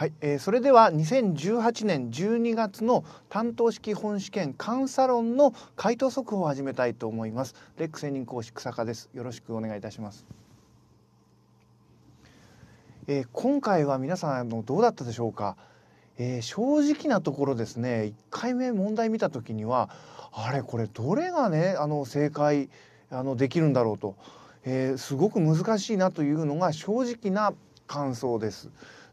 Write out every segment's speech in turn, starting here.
はい、えー、それでは2018年12月の担当式本試験カンサロンの回答速報を始めたいと思います。レック専任講師草加です。よろしくお願いいたします。えー、今回は皆さんのどうだったでしょうか。えー、正直なところですね。1回目問題見た時にはあれこれどれがねあの正解あのできるんだろうと、えすごく難しいなというのが正直な感想です。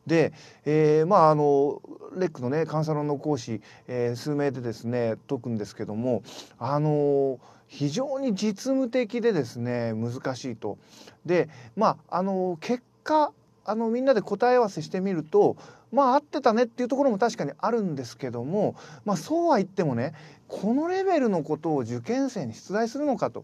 で、えー、まああのレックのね監査論の講師、えー、数名でですね解くんですけどもあの非常に実務的でですね難しいと。でまああの結果あのみんなで答え合わせしてみるとまあ合ってたねっていうところも確かにあるんですけども、まあ、そうは言ってもねこのレベルのことを受験生に出題するのかと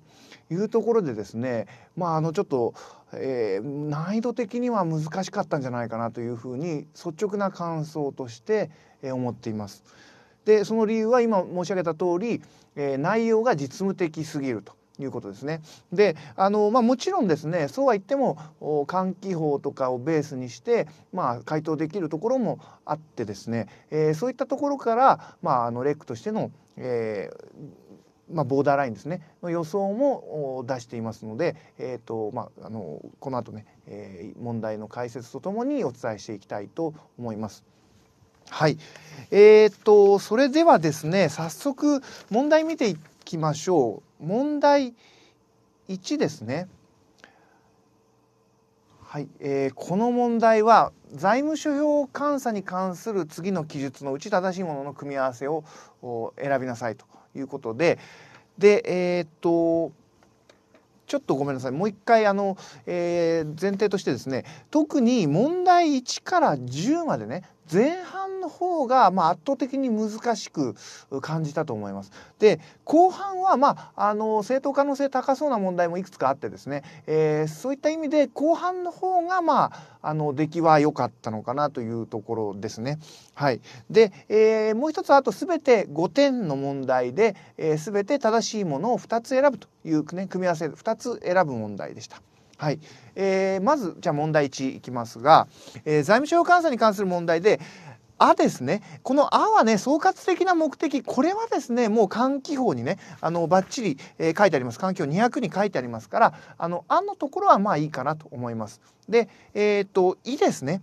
いうところでですねまああのちょっとえー、難易度的には難しかったんじゃないかなというふうに率直な感想として、えー、思っています。でその理由は今申し上げた通り、えー、内容が実務的すぎるということですね。であの、まあ、もちろんですねそうは言っても換気法とかをベースにして、まあ、回答できるところもあってですね、えー、そういったところから、まあ、あのレックとしての、えー、まあ、ボーダーラインですねの予想も出していますので、えーとまあ、あのこの後ね、えー、問題の解説とともにお伝えしていきたいと思います。はい、えーと、それではですね早速問題見ていきましょう。問題1ですね。はい、えー、この問題は財務諸表監査に関する次の記述のうち正しいものの組み合わせを選びなさいということででえー、っとちょっとごめんなさいもう一回あの、えー、前提としてですね特に問題1から10までね前半の方が、まあ、圧倒的に難しく感じたと思います。で後半は、まあ、あの正当可能性高そうな問題もいくつかあってですね、えー、そういった意味で後半の方が、まあ、あの出来は良かったのかなというところですね。はい、で、えー、もう一つあとすべて5点の問題で、えー、全て正しいものを2つ選ぶという、ね、組み合わせ2つ選ぶ問題でした。はい、えー、まずじゃあ問題1いきますが、えー、財務省監査に関する問題であですね。このあはね、総括的な目的、これはですね、もう換気法にね、あの、バッチリ、えー、書いてあります。換気法200に書いてありますから、あの、あのところはまあいいかなと思います。で、えっ、と、いですね。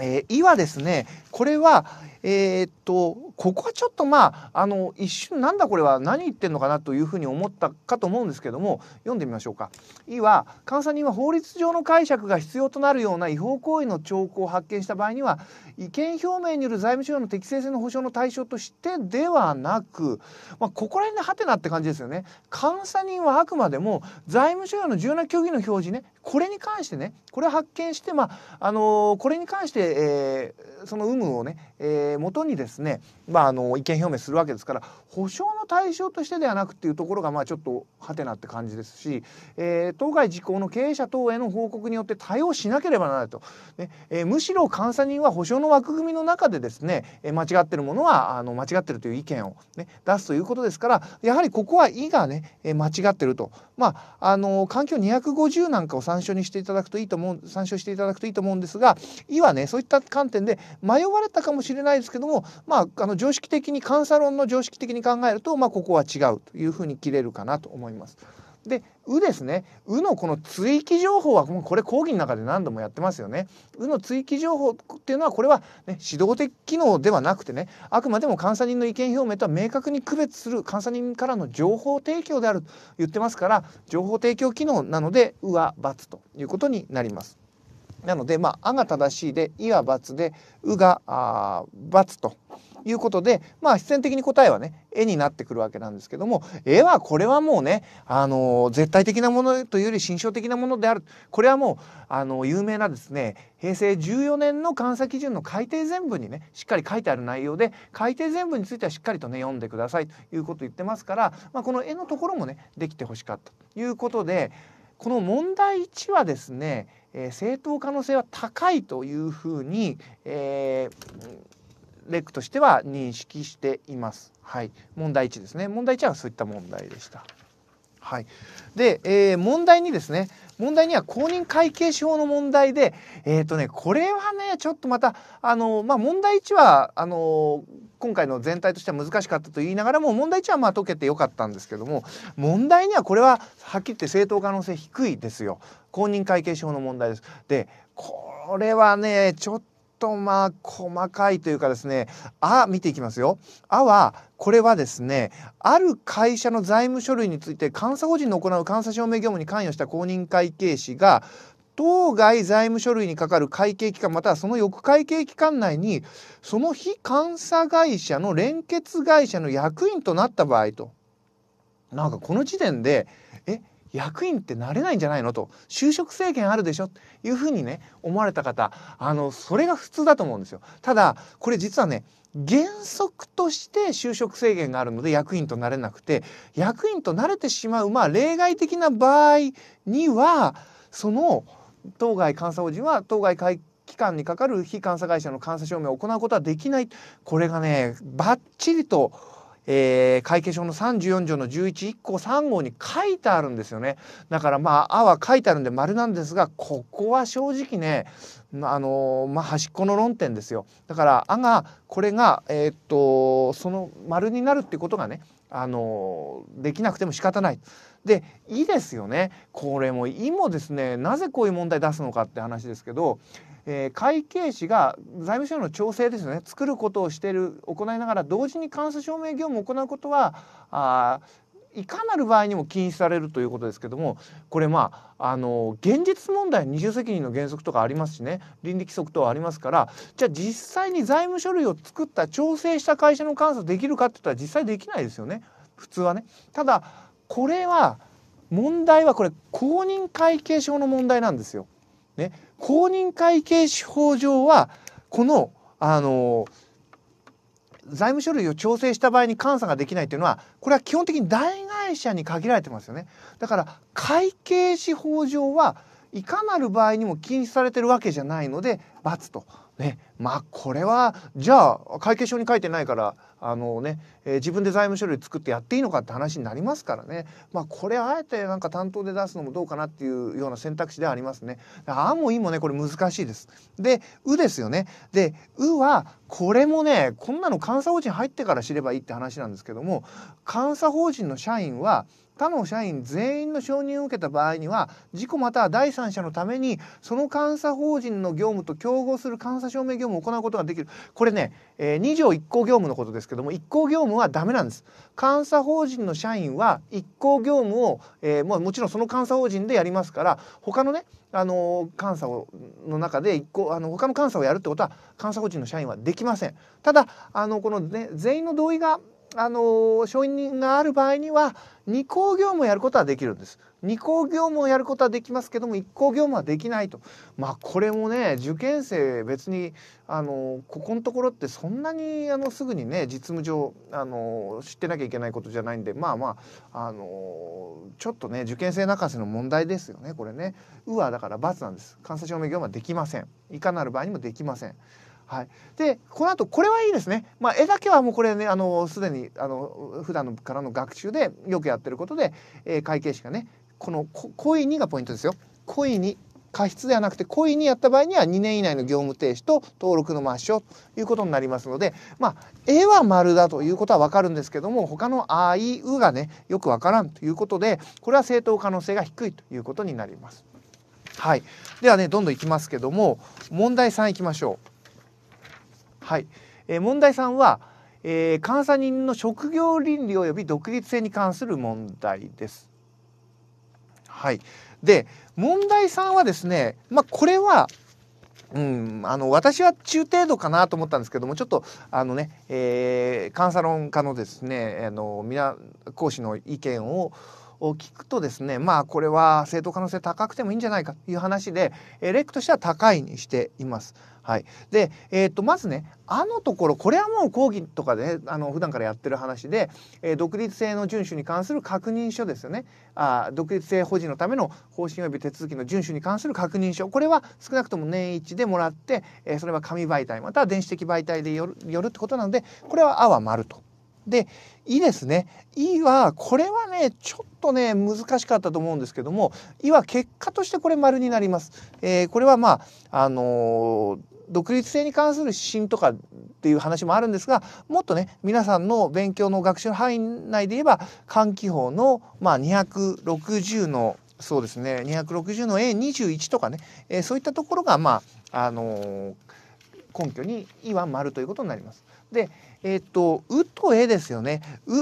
えー、いはですねこれはえー、っとここはちょっとまああの一瞬なんだこれは何言ってんのかなというふうに思ったかと思うんですけども読んでみましょうか。いは監査人は法律上の解釈が必要となるような違法行為の兆候を発見した場合には意見表明による財務省の適正性の保障の対象としてではなく、まあ、ここら辺でハテナって感じですよね。監査人はあくまでも財務省の重要な虚偽の表示ねこれに関してねこれ発見してまああのー、これに関して、えー、その有無をね、えー、元にですね、まあ、あの意見表明するわけですから補償の対象としてではなくっていうところがまあちょっとはてなって感じですし、えー、当該事項の経営者等への報告によって対応しなければならないと、ねえー、むしろ監査人は補償の枠組みの中でですね、えー、間違ってるものはあの間違ってるという意見を、ね、出すということですからやはりここは「い」がね、えー、間違ってると、まあ、あの環境250なんかを参照にしていただくといいと思う参照していただくといいと思うんですが「い」はねそういった観点で迷われたかもしれないですけども、まあ、あの常識的に監査論の常識的に考えると、まあ、ここは違うというふうに切れるかなと思います。で「う」ですね「う」のこの追記情報はもうこれ講義の中で何度もやってますよね。「う」の追記情報っていうのはこれは、ね、指導的機能ではなくてねあくまでも監査人の意見表明とは明確に区別する監査人からの情報提供であると言ってますから情報提供機能なので「う」は「×」ということになります。なので、まあ、あが正しいで、いは罰で、うがあ罰ということで、まあ、必然的に答えはね、絵になってくるわけなんですけども、絵はこれはもうね、あのー、絶対的なものというより心象的なものである。これはもう、あのー、有名なですね、平成14年の監査基準の改定全文にね、しっかり書いてある内容で、改定全文についてはしっかりとね、読んでくださいということを言ってますから、まあ、この絵のところもね、できてほしかったということで、この問題1はですね、え正当可能性は高いというふうに、えー、レックとしては認識しています。はい、問題1ですね。問題1はそういった問題でした。はい、で、えー、問題2ですね問題には公認会計士法の問題で、えっ、ー、とね、これはね、ちょっとまた、あの、まあ、問題1は、あの、今回の全体としては難しかったと言いながらも、問題1はまあ解けてよかったんですけども、問題にはこれははっきり言って正当可能性低いですよ。公認会計士法の問題です。で、これはね、ちょっとまあ細かいというかですね「あ」見ていきますよ。「あ」はこれはですねある会社の財務書類について監査法人の行う監査証明業務に関与した公認会計士が当該財務書類に係る会計機関またはその翌会計機関内にその非監査会社の連結会社の役員となった場合となんかこの時点でえ役員ってなれないんじゃないのと就職制限あるでしょていうふうにね思われた方あのそれが普通だと思うんですよ。ただこれ実はね原則として就職制限があるので役員となれなくて役員となれてしまうまあ例外的な場合にはその当該監査法人は当該会機関にかかる非監査会社の監査証明を行うことはできないこれがねばっちりとえー、会計書の34条の1 1一項3号に書いてあるんですよねだからまあ「あ」は書いてあるんで丸なんですがここは正直ねあのまあ、端っこの論点ですよだから「あ」がこれが、えー、っとその丸になるってことがねあのできなくても仕方ない。で「い」ですよねこれも「い」もですねなぜこういう問題出すのかって話ですけどえー、会計士が財務省の調整ですよね作ることをしている行いながら同時に監査証明業務を行うことはあいかなる場合にも禁止されるということですけどもこれまああの現実問題二重責任の原則とかありますしね倫理規則等ありますからじゃあ実際に財務書類を作った調整した会社の監査できるかって言ったら実際できないですよね普通はね。ただこれは問題はこれ公認会計証の問題なんですよ。ね、公認会計士法上はこのあの財務書類を調整した場合に監査ができないというのはこれは基本的に大会社に限られてますよねだから会計士法上はいかなる場合にも禁止されてるわけじゃないので罰とね、まあこれはじゃあ会計書に書いてないからあのね、えー、自分で財務書類作ってやっていいのかって話になりますからね、まあ、これあえてなんか担当で出すのもどうかなっていうような選択肢ではありますね。あもいもねこれ難しいです。で「う」ですよね。で「う」はこれもねこんなの監査法人入ってから知ればいいって話なんですけども監査法人の社員は「他の社員全員の承認を受けた場合には事故または第三者のためにその監査法人の業務と競合する監査証明業務を行うことができるこれね、えー、2条1項業務のことですけども1項業務はダメなんです監査法人の社員は1項業務を、えー、ももちろんその監査法人でやりますから他のねあの監査をの中で一個あの他の監査をやるってことは監査法人の社員はできません。ただあのこの、ね、全員の同意があの承認がある場合には二項業務をやることはできるんです。二項業務をやることはできますけども一項業務はできないと。まあこれもね受験生別にあのここのところってそんなにあのすぐにね実務上あの知ってなきゃいけないことじゃないんでまあまああのちょっとね受験生泣かせの問題ですよねこれね。うわだから×なんです。監査証明業務はできません。いかなる場合にもできません。はい、でこの後これはいいですね、まあ、絵だけはもうこれねあのすでにあの普段のからの学習でよくやってることで、えー、会計士がねこの故意にがポイントですよ。故意に過失ではなくて故意にやった場合には2年以内の業務停止と登録の抹消ということになりますのでまあ絵は丸だということはわかるんですけども他の「あいう」がねよくわからんということでこれは正当可能性が低いということになります。はい、ではねどんどんいきますけども問題3いきましょう。はい。えー、問題3は、えー、監査人の職業倫理及び独立性に関する問題です。はい。で、問題3はですね、まあ、これは、うん、あの私は中程度かなと思ったんですけどもちょっとあのね、えー、監査論家のですねあの皆講師の意見を聞くとですねまあこれは正当可能性高くてもいいんじゃないかという話で、えレックとしては高いにしています。はい、で、えー、とまずねあのところこれはもう講義とかで、ね、あの普段からやってる話で、えー、独立性の遵守に関する確認書ですよねあ独立性保持のための方針及び手続きの遵守に関する確認書これは少なくとも年一でもらって、えー、それは紙媒体または電子的媒体でよるよるってことなのでこれは「あ」は丸と。で「い」ですね「い」はこれはねちょっとね難しかったと思うんですけども「い」は結果としてこれ丸になります。えー、これはまああのー独立性に関する指針とかっていう話もあるんですがもっとね皆さんの勉強の学習の範囲内で言えば換気法の、まあ、260のそうですね260の A21 とかね、えー、そういったところがまああのー、根拠に「い」は丸ということになります。でえー、っと「う」と「え」ですよね。う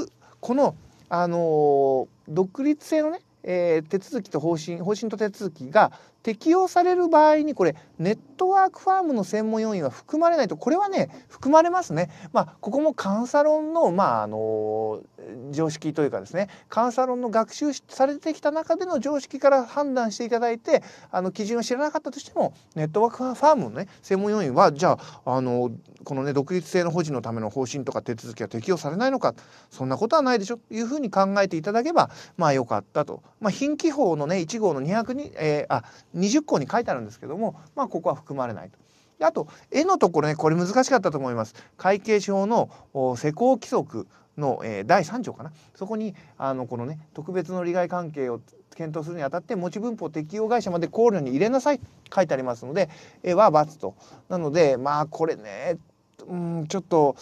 このあのー、独立性のねえー、手続きと方針方針と手続きが適用される場合にこれネットワークファームの専門要員は含まれないとこれはね含まれますね。まあ、ここもカンサロンの、まあ、あの常識というかですね監査論の学習されてきた中での常識から判断していただいてあの基準を知らなかったとしてもネットワークファームのね専門要員はじゃああのこのね独立性の保持のための方針とか手続きは適用されないのかそんなことはないでしょというふうに考えていただけばまあよかったと。まあ、品規法のね1号の2 0に、えー、あ20項に書いてあるんですけども、まあ、ここは含まれないと。であと絵のところねこれ難しかったと思います。会計手法の施行規則の、えー、第3条かなそこにあのこのね特別の利害関係を検討するにあたって持ち分法適用会社まで考慮に入れなさい書いてありますので絵は×と。なのでまあこれねうんちょっと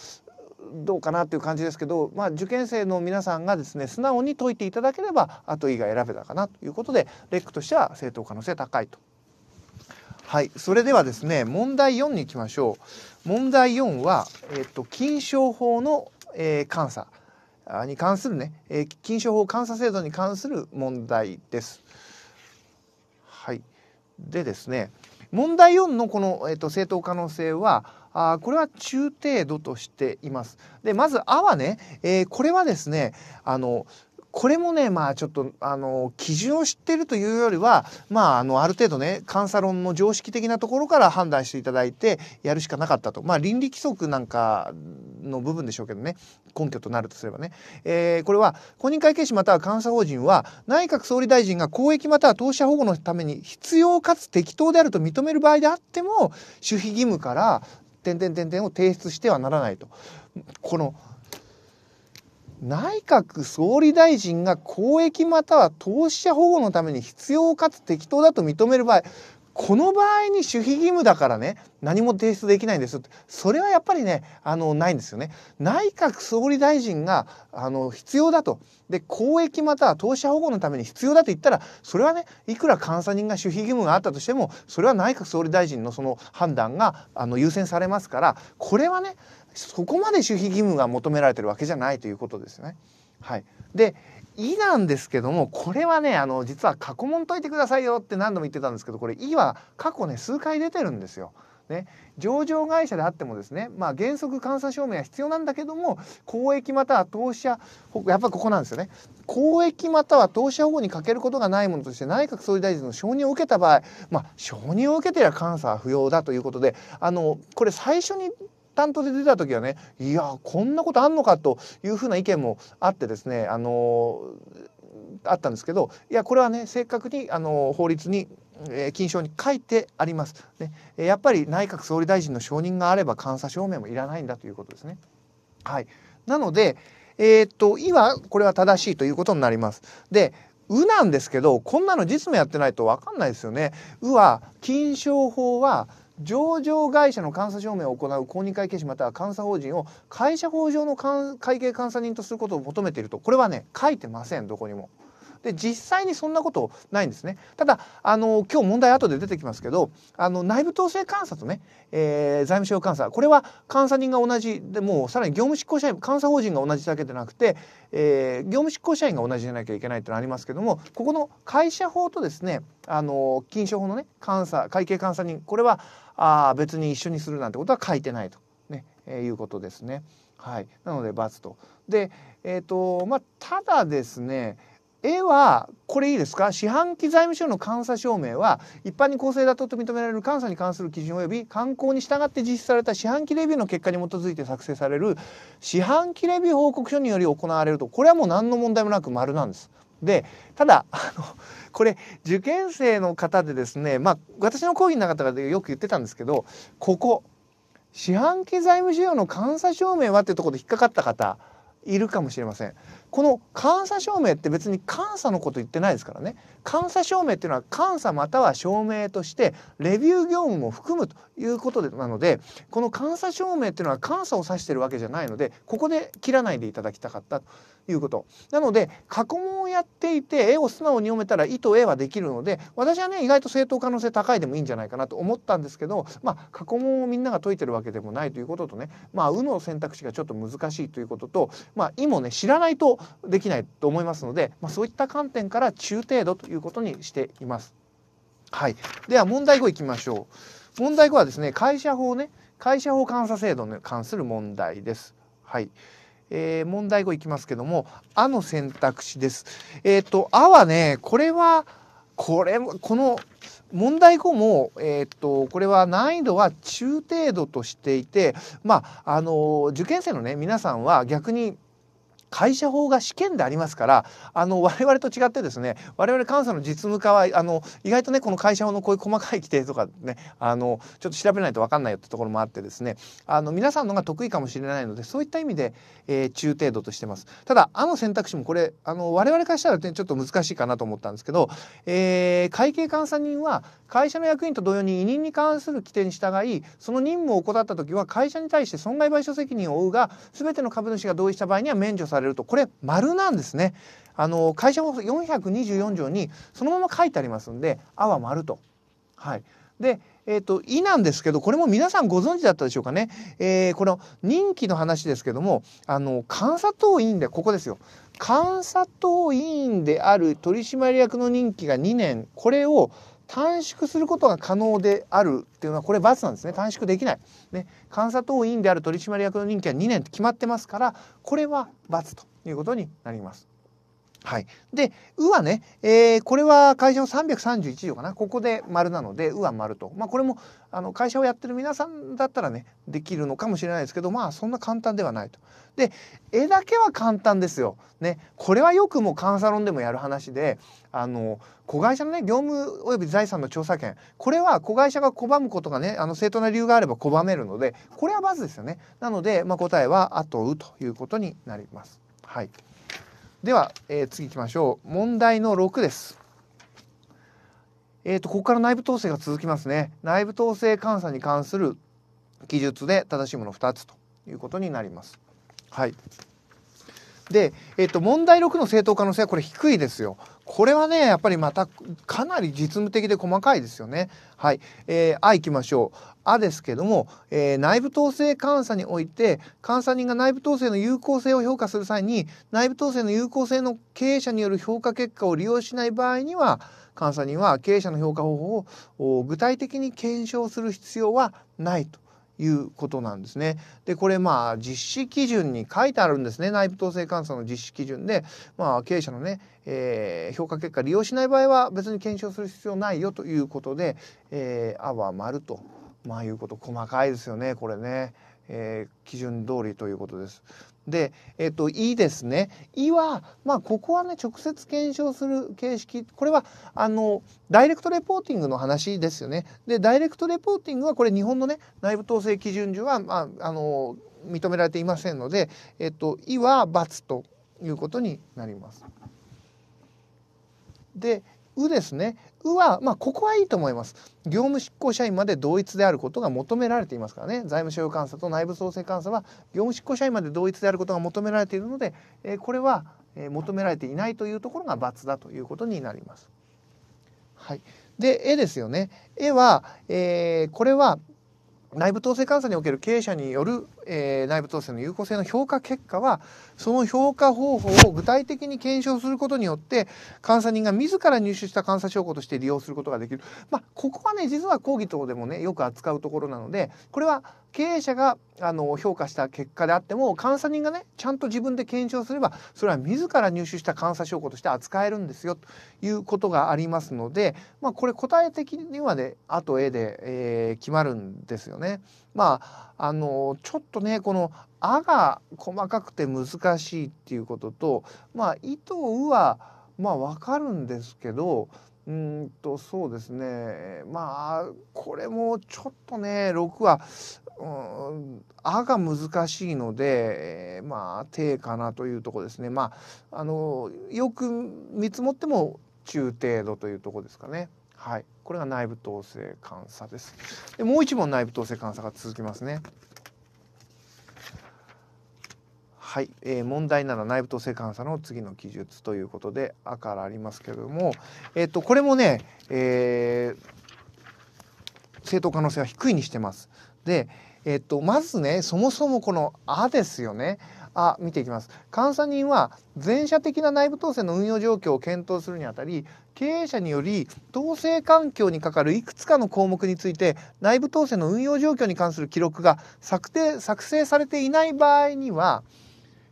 どうかなっていう感じですけど、まあ、受験生の皆さんがですね素直に解いていただければあと以外選べたかなということでレックとしては正当可能性高いとはい、それではですね問題4に行きましょう問題4は、えっと、金賞法の、えー、監査に関するね、えー、金賞法監査制度に関する問題です。はい、でですね問題4のこの、えっと、正当可能性はあこれは中程度としています。でまず「あ」はね、えー、これはですねあのこれもねまあちょっとあの基準を知ってるというよりはまああのある程度ね監査論の常識的なところから判断していただいてやるしかなかったとまあ倫理規則なんかの部分でしょうけどね根拠となるとすればね、えー、これは公認会計士または監査法人は内閣総理大臣が公益または投資者保護のために必要かつ適当であると認める場合であっても守秘義務から点々点々を提出してはならないと。この内閣総理大臣が公益または投資者保護のために必要かつ適当だと認める場合この場合に守秘義務だからね何も提出できないんですってそれはやっぱりねあのないんですよね内閣総理大臣があの必要だとで公益または投資保護のために必要だと言ったらそれはねいくら監査人が守秘義務があったとしてもそれは内閣総理大臣のその判断があの優先されますからこれはねそこまで守秘義務が求められてるわけじゃないということですね。はい、で「い」なんですけどもこれはねあの実は過去問解いてくださいよって何度も言ってたんですけどこれ「い」は過去ね数回出てるんですよ。ね、上場会社であってもですね、まあ、原則監査証明は必要なんだけども公益または投資者やっぱりここなんですよね公益または投資者保護に欠けることがないものとして内閣総理大臣の承認を受けた場合、まあ、承認を受けてりゃ監査は不要だということであのこれ最初に単刀で出た時はねいやこんなことあんのかというふうな意見もあってですねあのあったんですけどいやこれはね正確にあの法律にえー、金賞に書いてあります、ね、やっぱり内閣総理大臣の承認があれば監査証明もいらないんだということですね。はい、なので、えー、っと「今これは正しいということになります。で「う」なんですけどこんなの実務やってないとわかんないですよね。「う」は金賞法は上場会社の監査証明を行う公認会計士または監査法人を会社法上の会計監査人とすることを求めているとこれはね書いてませんどこにも。で実際にそんなことないんですねただあの今日問題後で出てきますけどあの内部統制監査とね、えー、財務省監査これは監査人が同じでもうさらに業務執行社員監査法人が同じだけでなくて、えー、業務執行社員が同じでなきゃいけないってのありますけどもここの会社法とですねあの金賞法のね監査会計監査人これはあ別に一緒にするなんてことは書いてないと、ねえー、いうことですね。はい、なのでツと。で、えーとまあ、ただですね絵はこれいいですか四半期財務省の監査証明は一般に公正だと認められる監査に関する基準及び慣行に従って実施された四半期レビューの結果に基づいて作成される四半期レビュー報告書により行われるとこれはもう何の問題もなく丸なんです。でただあのこれ受験生の方でですねまあ私の講義の中でよく言ってたんですけどここ四半期財務省の監査証明はっていうところで引っかかった方いるかもしれません。この監査証明って別に監査のこと言ってないですからね監査証明っていうのは監査または証明としてレビュー業務も含むということでなのでこの監査証明っていうのは監査を指してるわけじゃないのでここで切らないでいただきたかったということなので過去問をやっていて絵を素直に読めたら「意と絵」はできるので私はね意外と正当可能性高いでもいいんじゃないかなと思ったんですけどまあ過去問をみんなが解いてるわけでもないということとねまあ「う」の選択肢がちょっと難しいということとまあ「い」もね知らないとできないと思いますので、まあ、そういった観点から中程度ということにしています。はい、では問題5いきましょう。問題5はですね会社法ね会社法監査制度に関する問題です。はい、えー、問題5いきますけども「あ」の選択肢です。えっ、ー、と「あ」はねこれはこれもこの問題後も、えーとこれは難易度は中程度としていてまああの受験生のね皆さんは逆に会社法が試験でありますからあの我々と違ってですね我々監査の実務家はあの意外とねこの会社法のこういう細かい規定とかねあのちょっと調べないと分かんないよってところもあってですねあの皆さんのが得意かもしれないのでそういった意味で、えー、中程度としてますただあの選択肢もこれあの我々からしたら、ね、ちょっと難しいかなと思ったんですけど、えー、会計監査人は会社の役員と同様に委任に関する規定に従いその任務を怠った時は会社に対して損害賠償責任を負うが全ての株主が同意した場合には免除されるれるとこれ丸なんですね。あの会社も424条にそのまま書いてありますんで「あ」は丸と。はい、でえっ、ー、と、いなんですけど、これも皆さんご存知だったでしょうかね。えー、この任期の話ですけども、あの、監査党委員で、ここですよ。監査党委員である取締役の任期が2年、これを短縮することが可能であるっていうのはこれ罰なんですね短縮できない、ね、監査等委員である取締役の任期は2年って決まってますからこれは罰ということになります。はい。で、うはね、えー、これは会社の331条かな。ここで丸なので、うは丸と。まあ、これも、あの、会社をやってる皆さんだったらね、できるのかもしれないですけど、まあ、そんな簡単ではないと。で、絵だけは簡単ですよ。ね。これはよくもう監査論でもやる話で、あの、子会社のね、業務及び財産の調査権。これは子会社が拒むことがね、あの、正当な理由があれば拒めるので、これはまずですよね。なので、まあ、答えは、あと、うということになります。はい。では、えー、次行きましょう。問題の6です。えーと、とここから内部統制が続きますね。内部統制監査に関する記述で正しいもの2つということになります。はい。で、えっと、問題6の正当可能性はこれ低いですよ。これはね、やっぱりまたかなり実務的で細かいですよね。はい。えー、あ、行きましょう。あですけども、えー、内部統制監査において、監査人が内部統制の有効性を評価する際に、内部統制の有効性の経営者による評価結果を利用しない場合には、監査人は経営者の評価方法を具体的に検証する必要はないと。いうことなんですね。でこれまあ実施基準に書いてあるんですね内部統制監査の実施基準で、まあ、経営者のね、えー、評価結果利用しない場合は別に検証する必要ないよということで「あ」は「丸とまあいうこと細かいですよねこれね。えー、基準通りということです。で、えっ、ー、と、いですね。E は、まあ、ここはね、直接検証する形式。これは、あの、ダイレクトレポーティングの話ですよね。で、ダイレクトレポーティングは、これ日本のね、内部統制基準上は、まあ、あの、認められていませんので、えっ、ー、と、E は×ということになります。で、うですね。うは、まあ、ここはいいと思います。業務執行社員まで同一であることが求められていますからね。財務所有監査と内部創生監査は業務執行社員まで同一であることが求められているので、えー、これは、え求められていないというところが×だということになります。はい。で、絵ですよね。絵は、えー、これは内部統制監査における経営者による、えー、内部統制の有効性の評価結果はその評価方法を具体的に検証することによって監査人が自ら入手した監査証拠として利用することができる、まあ、ここはね実は講義等でもねよく扱うところなのでこれは経営者があの評価した結果であっても監査人がねちゃんと自分で検証すればそれは自ら入手した監査証拠として扱えるんですよということがありますので、まあ、これ答え的にはねあと A で、えー、決まるんですよね。まああのちょっとねこの「あ」が細かくて難しいっていうことと「まあ、い」と「う」はまあ分かるんですけどうんとそうですねまあこれもちょっとね6はうん、「あ」が難しいので、えー、まあ「低」かなというとこですね。まああのよく見積もっても中程度というとこですかね。はい、これが内部統制監査です。でもう一問内部統制監査が続きますね。はい、えー、問題なら内部統制監査の次の記述ということで「あ」からありますけれども、えっとこれもね、えー、正当可能性は低いにしてます。で、えっと、まずね、そもそもこのあですよね。あ見ていきます監査人は全社的な内部統制の運用状況を検討するにあたり経営者により統制環境にかかるいくつかの項目について内部統制の運用状況に関する記録が策定作成されていない場合には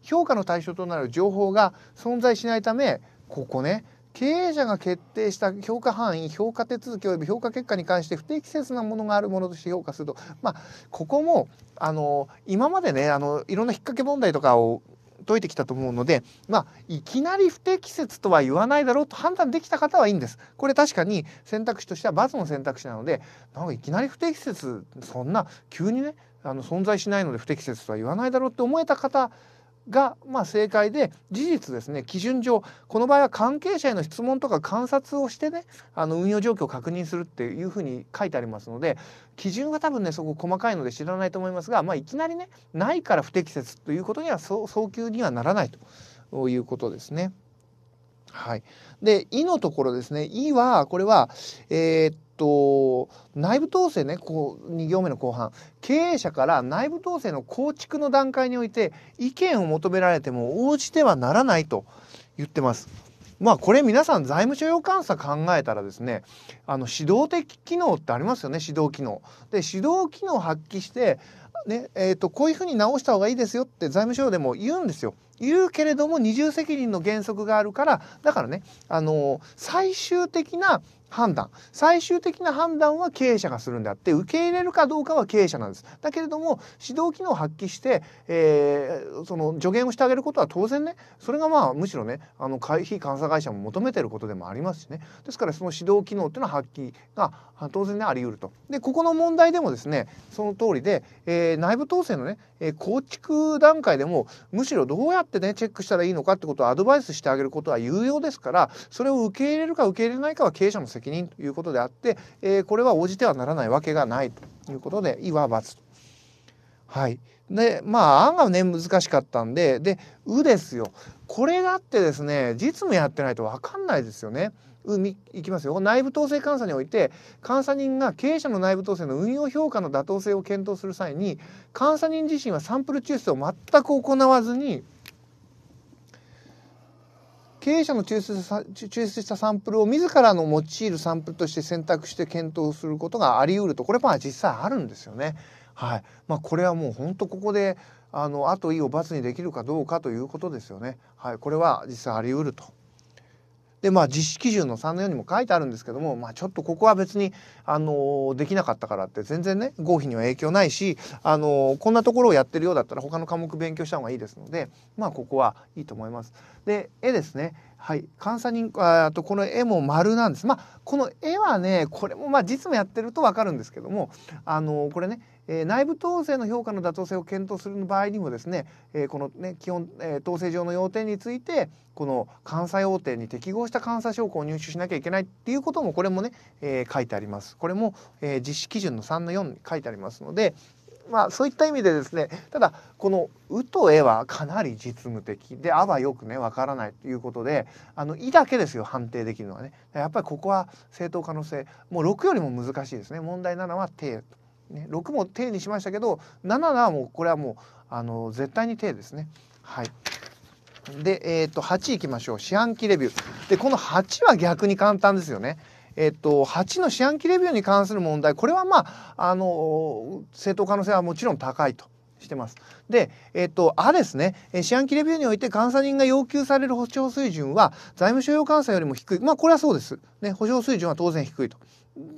評価の対象となる情報が存在しないためここね経営者が決定した評価範囲評価手続き及び評価結果に関して不適切なものがあるものとして評価するとまあここもあの今までねあのいろんな引っ掛け問題とかを解いてきたと思うので、まあ、いきなり不適切とは言わないだろうと判断できた方はいいんです。これ確かに選択肢としては罰の選択肢なのでなんかいきなり不適切そんな急にねあの存在しないので不適切とは言わないだろうって思えた方が、まあ、正解で事実ですね基準上この場合は関係者への質問とか観察をしてねあの運用状況を確認するっていうふうに書いてありますので基準は多分ねそこ細かいので知らないと思いますが、まあ、いきなりねないから不適切ということには早急にはならないということですね。はい。で、いのところですね。いは、これは、えー、っと、内部統制ね、こう、2行目の後半。経営者から内部統制の構築の段階において、意見を求められても応じてはならないと言ってます。まあこれ皆さん財務諸要監査考えたらですねあの指導的機能ってありますよね指導機能。で指導機能を発揮してね、えっ、ー、と、こういうふうに直した方がいいですよって財務省でも言うんですよ。言うけれども二重責任の原則があるから、だからね、あの最終的な判断最終的な判断は経営者がするんであって受け入れるかどうかは経営者なんですだけれども指導機能を発揮して、えー、その助言をしてあげることは当然ねそれがまあむしろねあの非監査会社も求めてることでもありますしねですからその指導機能っていうのは発揮が当然ねあり得ると。でここの問題でもですねその通りで、えー、内部統制のね、え構築段階でもむしろどうやってねチェックしたらいいのかってことをアドバイスしてあげることは有用ですからそれを受け入れるか受け入れないかは経営者の責任ということであって、えー、これは応じてはならないわけがないということでいわばつ。と。はい、でまあ案がね難しかったんでで「う」ですよこれだってですね実務やってないとわかんないですよね。いきますよ内部統制監査において監査人が経営者の内部統制の運用評価の妥当性を検討する際に監査人自身はサンプル抽出を全く行わずに経営者の抽出抽出したサンプルを自らの用いるサンプルとして選択して検討することがあり得るとこれまあ実際あるんですよね。はいまあ、これはもう本当ここであの後いを罰にできるかどうかということですよね。はい、これは実際あり得るとでまあ実施基準の3の4にも書いてあるんですけども、まあ、ちょっとここは別に、あのできなかったからって全然ね合否には影響ないし、あのこんなところをやってるようだったら他の科目勉強した方がいいですのでまあここはいいと思います。で絵ですね。はい、監査人あとこの絵も丸なんです。まあこの絵はねこれもまあ実務やってると分かるんですけどもあのこれねえー、内部統制の評価の妥当性を検討する場合にもですね、えー、このね基本、えー、統制上の要点についてこの監査要点に適合した監査証拠を入手しなきゃいけないっていうこともこれもね、え書いてあります。これも、え実施基準の3の4に書いてありますので。まあ、そういった意味でですねただこの「う」と「え」はかなり実務的で「あ」はよくねわからないということであの「い」だけですよ判定できるのはねやっぱりここは正当可能性もう6よりも難しいですね問題7は「て」とね、6も手にしましたけど7はもうこれはもうあの絶対に手ですね。はい、で、えー、と8いきましょう四半期レビュー。でこの8は逆に簡単ですよね。えっと、8の四半期レビューに関する問題これはまああの正当可能性はもちろん高いとしてます。で、えっと、あですね、四半期レビューにおいて監査人が要求される保証水準は財務所要監査よりも低い。まあ、これはそうです。ね、保証水準は当然低いと。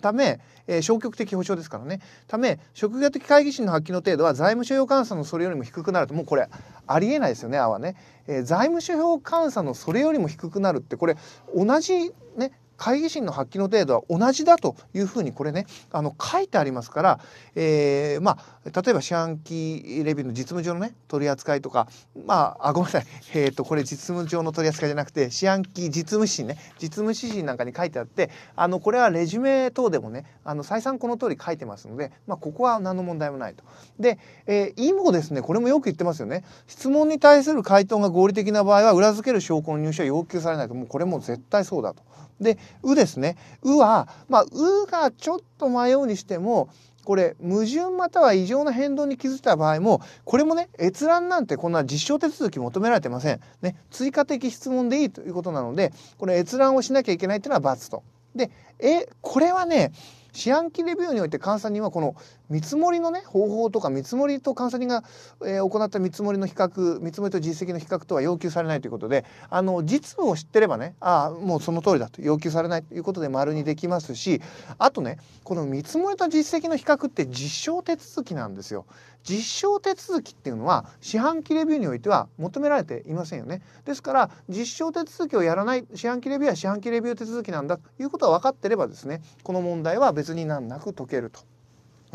ため、えー、消極的保障ですからねため職業的会議心の発揮の程度は財務諸表監査のそれよりも低くなるともうこれありえないですよねあはね、えー、財務諸表監査のそれよりも低くなるってこれ同じね会議心の発揮の程度は同じだというふうにこれねあの書いてありますから、えー、まあ、例えば四半期レビューの実務上のね取り扱いとかまああごめんなさい、えーと、これ実務上の取り扱いじゃなくて四半期実務指針ね実務指針なんかに書いてあってあのこれはレジュメ等でもねあの再三この通り書いてますので、まあ、ここは何の問題もないと。で、えー、今ですねこれもよく言ってますよね質問に対する回答が合理的な場合は裏付ける証拠の入手は要求されないともうこれも絶対そうだと。で、うですね。うは、まあ、うがちょっと迷うにしても、これ矛盾または異常な変動に気づいた場合もこれもね閲覧なんてこんな実証手続き求められてません、ね、追加的質問でいいということなのでこれ閲覧をしなきゃいけないっていうのは×と。でえこれはね四半期レビューにおいて監査人はこの見積もりのね方法とか見積もりとカウンセリングが、えー、行った見積もりの比較見積もりと実績の比較とは要求されないということであの実務を知ってればねああもうその通りだと要求されないということで丸にできますしあとねこの見積もりと実績の比較って実証手続きなんですよ。実証手続きっていうのは四半期レビューにおいては求められていませんよね。ですから実証手続きをやらない四半期レビューは四半期レビュー手続きなんだということは分かってればですねこの問題は別に難なく解けると。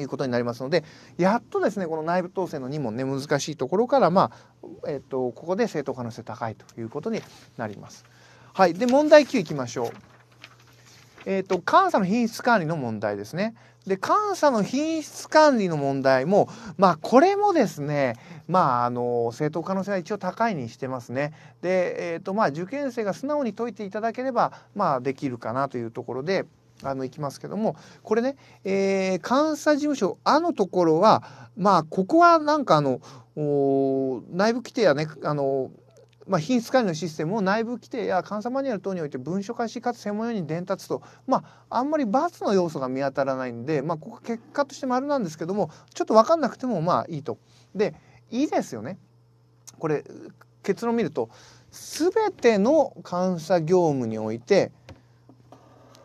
いうことになりますのでやっとですねこの内部統制の2問ね難しいところからまあ、えっとここで正当可能性高いということになります。はい、で問題9いきましょう。えっ、と監査の品質管理の問題ですね。で監査の品質管理の問題もまあこれもですねまああの正当可能性は一応高いにしてますね。でえっ、ー、とまあ受験生が素直に解いていただければまあできるかなというところで。あの行きますけどもこれね、えー、監査事務所あのところはまあここはなんかあの内部規定やねあのまあ、品質管理のシステムを内部規定や監査マニュアル等において文書化しかつ専門用に伝達と、まあ、あんまり罰の要素が見当たらないんで、まあ、ここ結果として丸なんですけどもちょっと分かんなくてもまあいいと。でいいですよね。これ結論見ると全ての監査業務において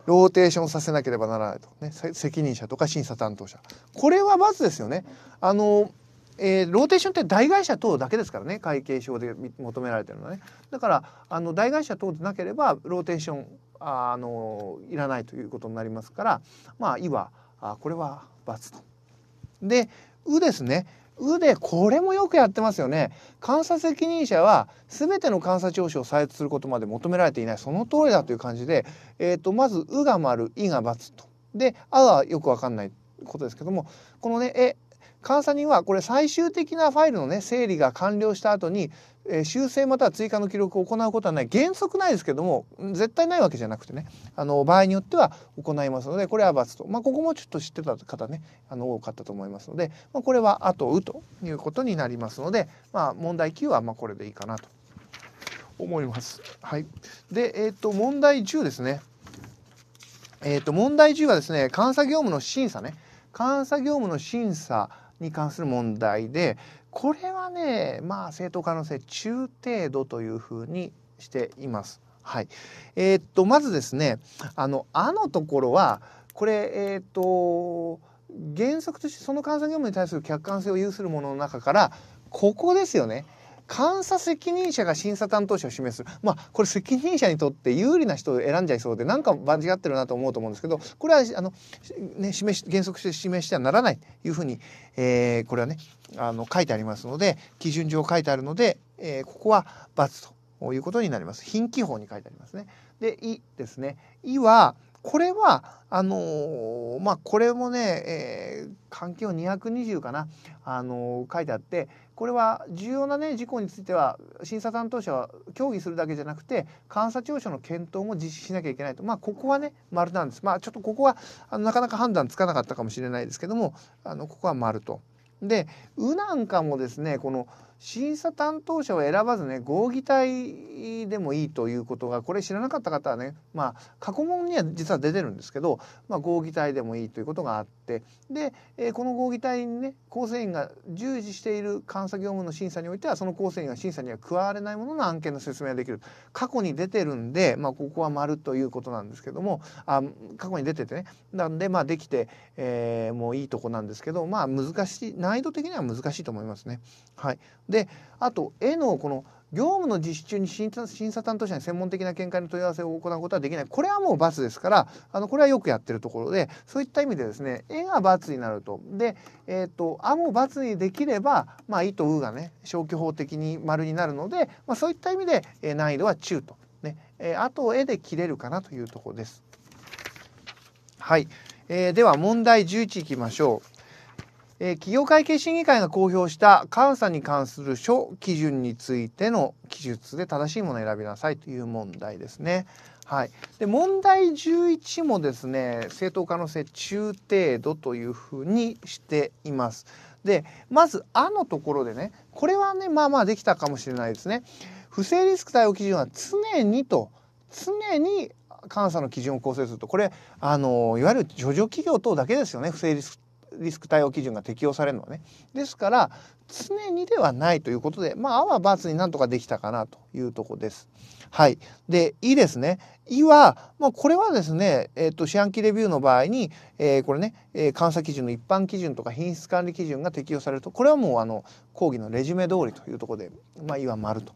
ローテーションさせなければならないと、ね、責任者とか審査担当者これはまずですよねあの、えー、ローテーションって大会社等だけですからね会計証で求められてるのはねだからあの大会社等でなければローテーションあのいらないということになりますからまあ「い」はあこれは×と。で「う」ですね腕これもよくやってますよね監査責任者は全ての監査聴取を採掘することまで求められていないその通りだという感じで、えーと、とまず「う」が丸「い」が×とで「あ」はよく分かんないことですけどもこのね「え」監査人はこれ最終的なファイルのね整理が完了した後にえー、修正または追加の記録を行うことはない原則ないですけども絶対ないわけじゃなくてねあの場合によっては行いますのでこれは罰と、まあ、ここもちょっと知ってた方ねあの多かったと思いますので、まあ、これは「あとう」ということになりますので、まあ、問題9はまこれでいいかなと思います。はい、で、えー、と問題10ですね。えー、と問題10はですね監査業務の審査ね監査業務の審査に関する問題でこれはねまあ正当可能性中程度というふうにしています。はい、えー、っとまずですねあの「あ」のところはこれえー、っと原則としてその監査業務に対する客観性を有するものの中からここですよね監査責任者が審査担当者を示すまあ、これ責任者にとって有利な人を選んじゃいそうで、なんか間違ってるなと思うと思うんですけど、これは、あの、ね、示し、原則して示してはならないというふうに、えー、これはね、あの、書いてありますので、基準上書いてあるので、えー、ここは×ということになります。品規法に書いてありますね。で、いですね。いは、これはあのー、まあこれもね、えー、環境220かな、あのー、書いてあってこれは重要なね事項については審査担当者は協議するだけじゃなくて監査調書の検討も実施しなきゃいけないとまあここはね丸なんですまあちょっとここはあのなかなか判断つかなかったかもしれないですけどもあのここは丸と。で「う」なんかもですねこの審査担当者を選ばずね合議体でもいいということがこれ知らなかった方はねまあ過去問には実は出てるんですけど、まあ、合議体でもいいということがあっってで、えー、この合議体にね構成員が従事している監査業務の審査においてはその構成員が審査には加われないものの案件の説明ができる過去に出てるんで、まあ、ここは丸ということなんですけどもあ過去に出ててねなんで、まあ、できて、えー、もういいとこなんですけどまあ難しい難易度的には難しいと思いますね。はい、であと絵のこの「業務の実施中に審査審査担当者に専門的な見解の問い合わせを行うことはできないこれはもう罰ですからあのこれはよくやってるところでそういった意味でですね絵が罰になるとで、えーと、あも罰にできればまあいとうがね消去法的に丸になるので、まあ、そういった意味で、えー、難易度は中と、ねえー、あと絵で切れるかなというところです。はい、えー、では問題11いきましょう。えー、企業会計審議会が公表した監査に関する書基準についての記述で正しいものを選びなさいという問題ですね。はい、で問題11もですね正当可能性中程度というふうにしています。でまず「あ」のところでねこれはねまあまあできたかもしれないですね。不正リスク対応基準は常にと常に監査の基準を構成するとこれあのいわゆる上場企業等だけですよね不正リスクリスク対応基準が適用されるのはね。ですから常にではないということでまああはバツになんとかできたかなというとこです。はい、で「い」ですね。「い」は、まあ、これはですね、えーと、四半期レビューの場合に、えー、これね、えー、監査基準の一般基準とか品質管理基準が適用されるとこれはもうあの講義のレジュメ通りというとこで「まあ、い」は丸と。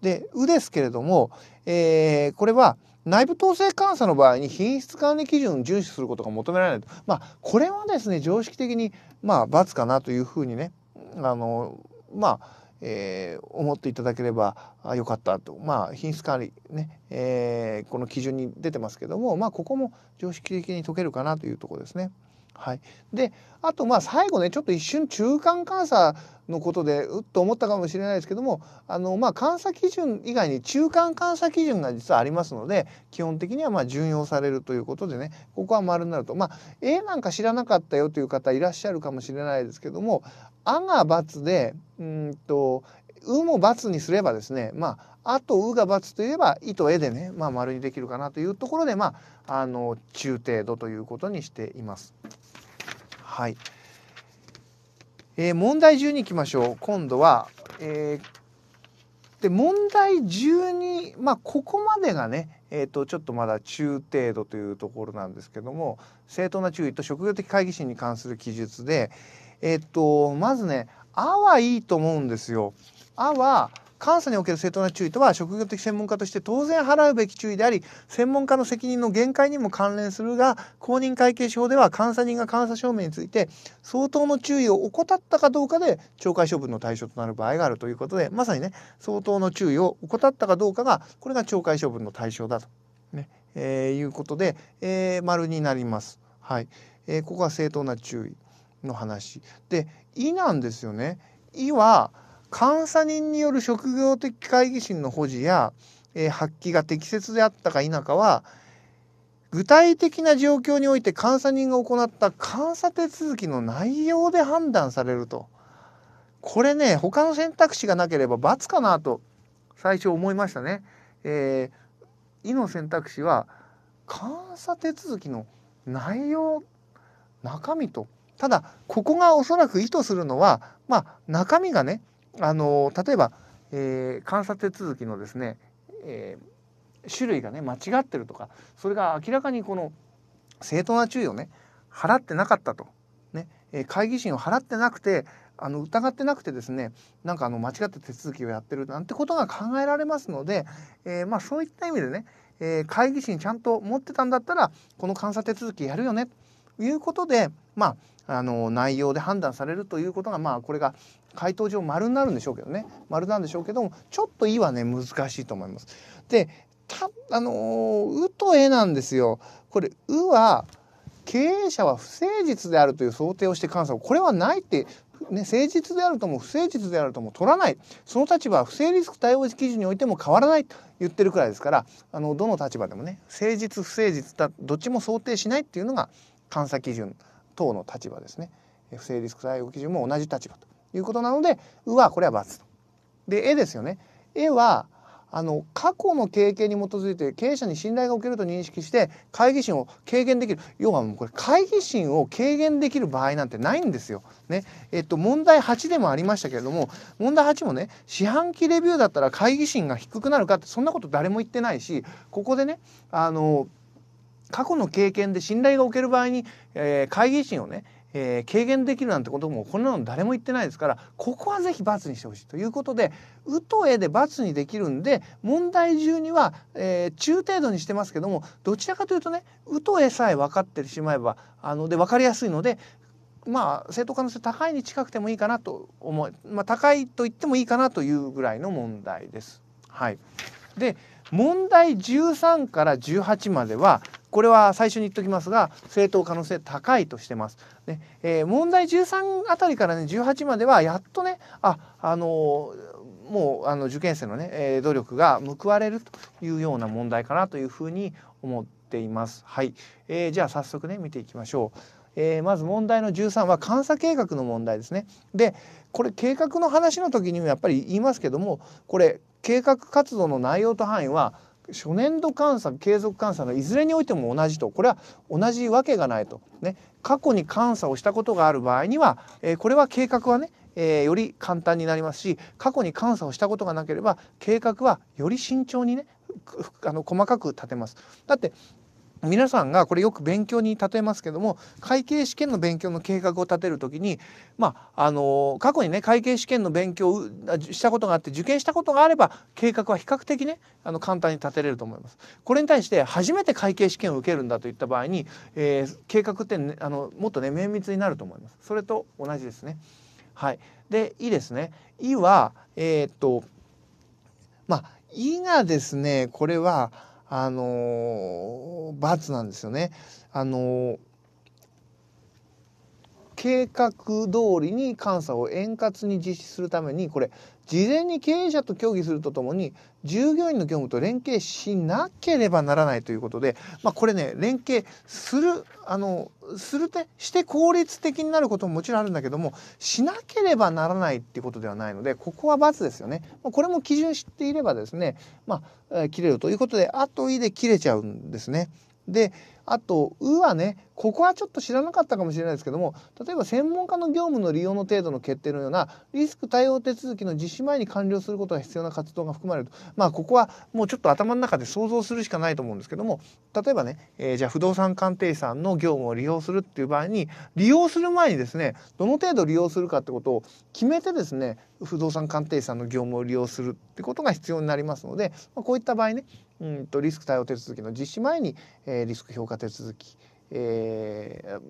で「う」ですけれども、えー、これは「内部統制監査の場合に品質管理基準を遵守することが求められないと、まあ、これはですね常識的に、まあ、罰かなというふうにねあのまあえー、思っていただければよかったと、まあ、品質管理ね、えー、この基準に出てますけども、まあ、ここも常識的に解けるかなというとこですね。はい、であとまあ最後ねちょっと一瞬中間監査のことでうっと思ったかもしれないですけどもあのまあ監査基準以外に中間監査基準が実はありますので基本的にはまあ順用されるということでねここは丸になるとまあ A なんか知らなかったよという方いらっしゃるかもしれないですけども「あ」が×でうんと「う」も×にすればですねまあ「あ」と「う」が×といえば「い」と「え」でね、まあ、丸にできるかなというところでまああの中程度ということにしています。はい。えー、問題10にいきましょう。今度は、えー、で問題12、まあ、ここまでがね、えーと、ちょっとまだ中程度というところなんですけども正当な注意と職業的懐疑心に関する記述で、えーと、とまずね「あ」はいいと思うんですよ。あは監査における正当な注意とは職業的専門家として当然払うべき注意であり専門家の責任の限界にも関連するが公認会計士法では監査人が監査証明について相当の注意を怠ったかどうかで懲戒処分の対象となる場合があるということでまさにね相当の注意を怠ったかどうかがこれが懲戒処分の対象だと、ねえー、いうことで、えー、丸になります。はいえー、ここが正当な注意の話で「い」なんですよね。「い」は監査人による職業的懐疑心の保持や、えー、発揮が適切であったか否かは具体的な状況において監査人が行った監査手続きの内容で判断されるとこれね他の選択肢がなければ罰かなと最初思いましたね。えー、意の選択肢は監査手続きの内容中身とただここがおそらく意図するのはまあ中身がねあの例えば、えー、監査手続きのですね、えー、種類がね間違ってるとかそれが明らかにこの正当な注意をね払ってなかったと、ねえー、会議審を払ってなくてあの疑ってなくてですねなんかあの間違って手続きをやってるなんてことが考えられますので、えー、まあ、そういった意味でね、えー、会議審ちゃんと持ってたんだったらこの監査手続きやるよねということでまああの内容で判断されるということがまあこれが回答上丸になるんでしょうけどね丸なんでしょうけどもちょっと「い」はね難しいと思います。でたあの「う」と「え」なんですよ。これ「う」は経営者は不誠実であるという想定をして監査をこれはないってね、誠実であるとも不誠実であるとも取らないその立場は不正リスク対応基準においても変わらないと言ってるくらいですからあのどの立場でもね誠実不誠実だどっちも想定しないっていうのが監査基準党の立場ですね不正リスク対応基準も同じ立場ということなので「う」はこれは×と。で「え」ですよね。「え」はあの過去の経験に基づいて経営者に信頼が受けると認識して会議心を軽減できる要はもうこれ会議心を軽減できる場合なんてないんですよ。ねえっと、問題8でもありましたけれども問題8もね四半期レビューだったら会議心が低くなるかってそんなこと誰も言ってないしここでねあの過去の経験で信頼が置ける場合に、えー、会議心をね、えー、軽減できるなんてこともこんなの誰も言ってないですからここは是非罰にしてほしいということで「う」と「え」で罰にできるんで問題中には、えー、中程度にしてますけどもどちらかというとね「う」と「え」さえ分かってしまえばあので分かりやすいのでまあ正当可能性高いに近くてもいいかなと思い、まあ、高いと言ってもいいかなというぐらいの問題です。はい、で問題13から18まではこれは最初に言っときますが正当可能性高いとしてます。ねえー、問題13あたりからね18まではやっとねああのー、もうあの受験生のね、えー、努力が報われるというような問題かなというふうに思っています。はい、えー、じゃあ早速ね見ていきましょう。えー、まず問題の13は監査計画の問題ですね。でこれ計画の話の時にもやっぱり言いますけどもこれ計画活動の内容と範囲は初年度監査継続監査のいずれにおいても同じとこれは同じわけがないと、ね、過去に監査をしたことがある場合には、えー、これは計画はね、えー、より簡単になりますし過去に監査をしたことがなければ計画はより慎重にねあの細かく立てますだって皆さんがこれよく勉強に例えますけども会計試験の勉強の計画を立てる時にまああの過去にね会計試験の勉強をしたことがあって受験したことがあれば計画は比較的ねあの簡単に立てれると思います。これに対して初めて会計試験を受けるんだといった場合に、えー、計画って、ね、あのもっとね綿密になると思います。それと同じですね。はい。で「い」ですね。「い」はえー、っとまあ「い」がですねこれはあの罰なんですよね。あの計画通りに監査を円滑に実施するためにこれ事前に経営者と協議するとともに従業員の業務と連携しなければならないということで、まあ、これね連携するあのするてして効率的になることももちろんあるんだけどもしなければならないっていうことではないのでここは×ですよね。これも基準知っていればですね、まあ、切れるということで後いで切れちゃうんですね。であと「う」はねここはちょっと知らなかったかもしれないですけども例えば専門家の業務の利用の程度の決定のようなリスク対応手続きの実施前に完了することが必要な活動が含まれるとまあここはもうちょっと頭の中で想像するしかないと思うんですけども例えばね、えー、じゃあ不動産鑑定士さんの業務を利用するっていう場合に利用する前にですねどの程度利用するかってことを決めてですね不動産鑑定士さんの業務を利用するってことが必要になりますので、まあ、こういった場合ねうんとリスク対応手続きの実施前に、えー、リスク評価手続き、えー、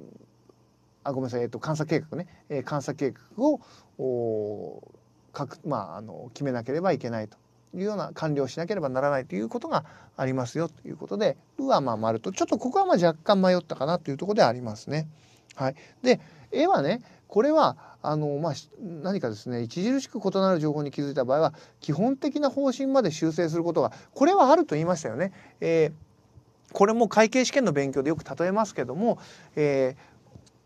あごめんなさい、えーと、監査計画ね、えー、監査計画をおかく、まあ、あの決めなければいけないというような完了しなければならないということがありますよということで「う」はまあ丸とちょっとここはまあ若干迷ったかなというとこでありますね。はい、で「絵はねこれはあの、まあ、何かですね著しく異なる情報に気づいた場合は基本的な方針まで修正することがこれはあると言いましたよね。えー、これも会計試験の勉強でよく例えますけども、えー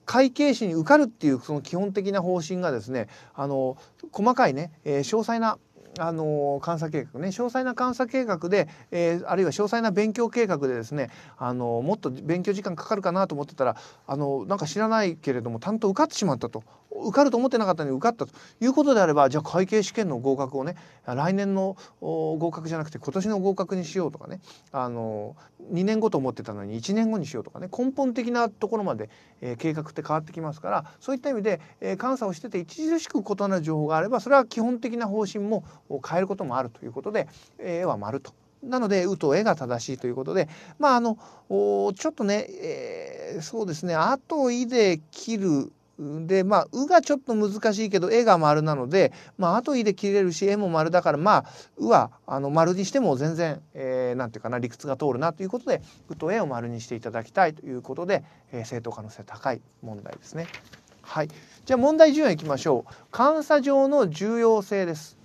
会計士に受かるっていうその基本的な方針がですねあの細かいね、えー、詳細なあの監査計画ね詳細な監査計画で、えー、あるいは詳細な勉強計画でですねあのもっと勉強時間かかるかなと思ってたらあのなんか知らないけれども担当受かってしまったと受かると思ってなかったのに受かったということであればじゃあ会計試験の合格をね来年の合格じゃなくて今年の合格にしようとかねあの2年後と思ってたのに1年後にしようとかね根本的なところまで、えー、計画って変わってきますからそういった意味で、えー、監査をしてて著しく異なる情報があればそれは基本的な方針も変えることもあるということで A は丸となので「う」と「え」が正しいということでまああのちょっとね、えー、そうですね「あ」と「い」で切るでまあ「う」がちょっと難しいけど「え」が丸なので、まあ、と「い」で切れるし「え」も丸だからまあ「う」はあの丸にしても全然何、えー、て言うかな理屈が通るなということで「う」と「え」を丸にしていただきたいということで、えー、正当可能性高い問題ですね。はい、じゃあ問題順いきましょう。監査上の重要性です。